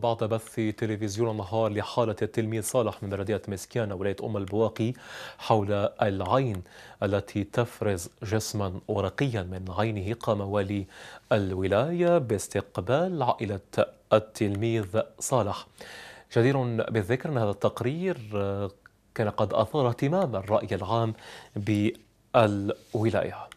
بعد بث تلفزيون النهار لحالة التلميذ صالح من بلدية مسكيانة ولاية أم البواقي حول العين التي تفرز جسما ورقيا من عينه قام والي الولاية باستقبال عائلة التلميذ صالح جدير بالذكر أن هذا التقرير آه، كان قد أثار اهتمام الرأي العام بالولاية